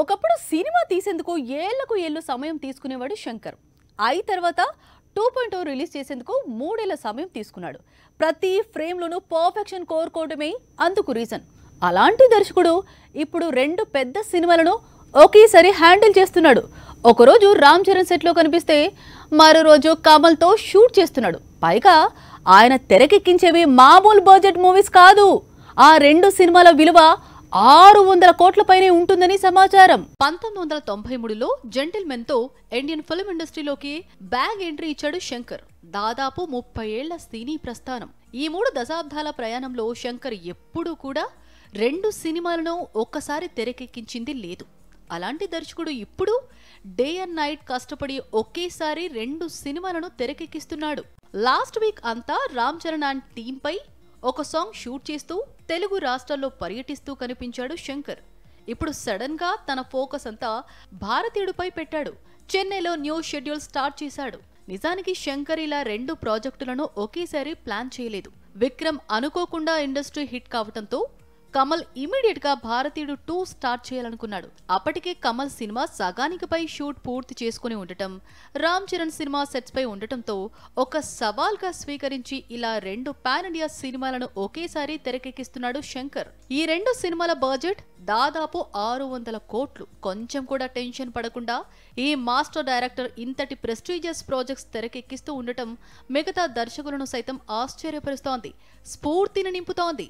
ఒకప్పుడు సినిమా తీసేందుకు ఏళ్లకు ఏళ్ళు సమయం తీసుకునేవాడు శంకర్ అయి తర్వాత టూ పాయింట్ ఓ రిలీజ్ చేసేందుకు మూడేళ్ల సమయం తీసుకున్నాడు ప్రతి ఫ్రేమ్లోనూ పర్ఫెక్షన్ కోరుకోవడమే అందుకు రీజన్ అలాంటి దర్శకుడు ఇప్పుడు రెండు పెద్ద సినిమాలను ఒకేసారి హ్యాండిల్ చేస్తున్నాడు ఒకరోజు రామ్ చరణ్ సెట్లో కనిపిస్తే మరో రోజు కమల్తో షూట్ చేస్తున్నాడు పైగా ఆయన తెరకెక్కించేవి మామూలు బడ్జెట్ మూవీస్ కాదు ఆ రెండు సినిమాల విలువ ఆరు వందల కోట్ల పైనే ఉంటుందని సమాచారం పంతొమ్మిది వందల తొంభై మూడులో జెంటిల్మెన్ తో ఇండియన్ ఫిల్మ్ ఇండస్ట్రీలోకి బ్యాగ్ ఎంట్రీ ఇచ్చాడు శంకర్ దాదాపు ముప్పై ఏళ్ల సినీ ప్రస్థానం ఈ మూడు దశాబ్దాల ప్రయాణంలో శంకర్ ఎప్పుడూ కూడా రెండు సినిమాలను ఒక్కసారి తెరకెక్కించింది లేదు అలాంటి దర్శకుడు ఇప్పుడు డే అండ్ నైట్ కష్టపడి ఒకేసారి రెండు సినిమాలను తెరకెక్కిస్తున్నాడు లాస్ట్ వీక్ అంతా రామ్ చరణ్ అండ్ టీంపై ఒక సాంగ్ షూట్ చేస్తూ తెలుగు రాష్ట్రాల్లో పర్యటిస్తూ కనిపించాడు శంకర్ ఇప్పుడు సడన్ గా తన ఫోకస్ అంతా భారతీయుడిపై పెట్టాడు చెన్నైలో న్యూ షెడ్యూల్ స్టార్ట్ చేశాడు నిజానికి శంకర్ ఇలా రెండు ప్రాజెక్టులను ఒకేసారి ప్లాన్ చేయలేదు విక్రమ్ అనుకోకుండా ఇండస్ట్రీ హిట్ కావడంతో కమల్ గా భారతీయుడు టూ స్టార్ట్ చేయాలనుకున్నాడు అప్పటికే కమల్ సినిమా సగానికిపై షూట్ పూర్తి చేసుకుని ఉండటం రామ్ చరణ్ సినిమా సెట్స్ పై ఉండటంతో ఒక సవాల్గా స్వీకరించి ఇలా రెండు పాన్ ఇండియా సినిమాలను ఒకేసారి తెరకెక్కిస్తున్నాడు శంకర్ ఈ రెండు సినిమాల బడ్జెట్ దాదాపు ఆరు వందల కోట్లు కొంచెం కూడా టెన్షన్ పడకుండా ఈ మాస్టర్ డైరెక్టర్ ఇంతటి ప్రెస్టీజియస్ ప్రాజెక్ట్స్ తెరకెక్కిస్తూ ఉండటం మిగతా దర్శకులను సైతం ఆశ్చర్యపరుస్తోంది స్ఫూర్తిని నింపుతోంది